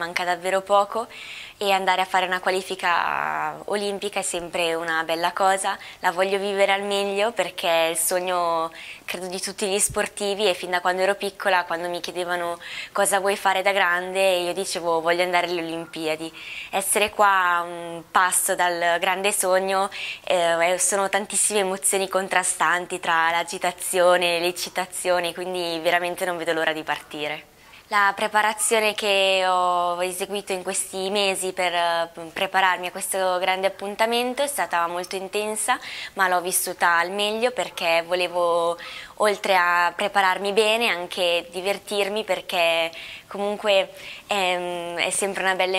Manca davvero poco e andare a fare una qualifica olimpica è sempre una bella cosa, la voglio vivere al meglio perché è il sogno credo di tutti gli sportivi e fin da quando ero piccola quando mi chiedevano cosa vuoi fare da grande io dicevo voglio andare alle Olimpiadi. Essere qua a un passo dal grande sogno eh, sono tantissime emozioni contrastanti tra l'agitazione, e l'eccitazione, quindi veramente non vedo l'ora di partire. La preparazione che ho eseguito in questi mesi per eh, prepararmi a questo grande appuntamento è stata molto intensa, ma l'ho vissuta al meglio perché volevo, oltre a prepararmi bene, anche divertirmi perché comunque è, ehm, è sempre una bella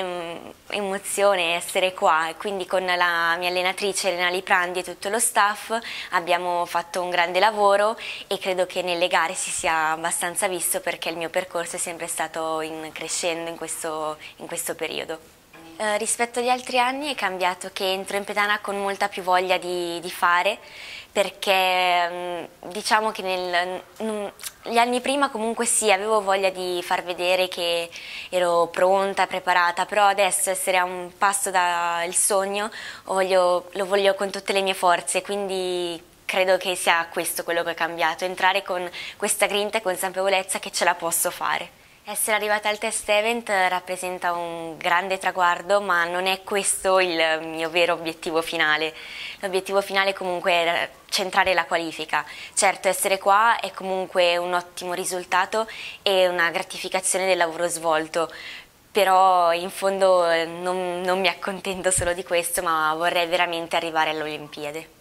emozione essere qua e quindi con la mia allenatrice Elena Liprandi e tutto lo staff abbiamo fatto un grande lavoro e credo che nelle gare si sia abbastanza visto perché il mio percorso è sempre stato in crescendo in questo, in questo periodo. Eh, rispetto agli altri anni è cambiato che entro in pedana con molta più voglia di, di fare perché mm, diciamo che negli anni prima comunque sì avevo voglia di far vedere che ero pronta, preparata, però adesso essere a un passo dal sogno voglio, lo voglio con tutte le mie forze, quindi credo che sia questo quello che ho cambiato, entrare con questa grinta e consapevolezza che ce la posso fare. Essere arrivata al test event rappresenta un grande traguardo, ma non è questo il mio vero obiettivo finale. L'obiettivo finale comunque è centrare la qualifica. Certo, essere qua è comunque un ottimo risultato e una gratificazione del lavoro svolto, però in fondo eh, non, non mi accontento solo di questo, ma vorrei veramente arrivare alle Olimpiadi.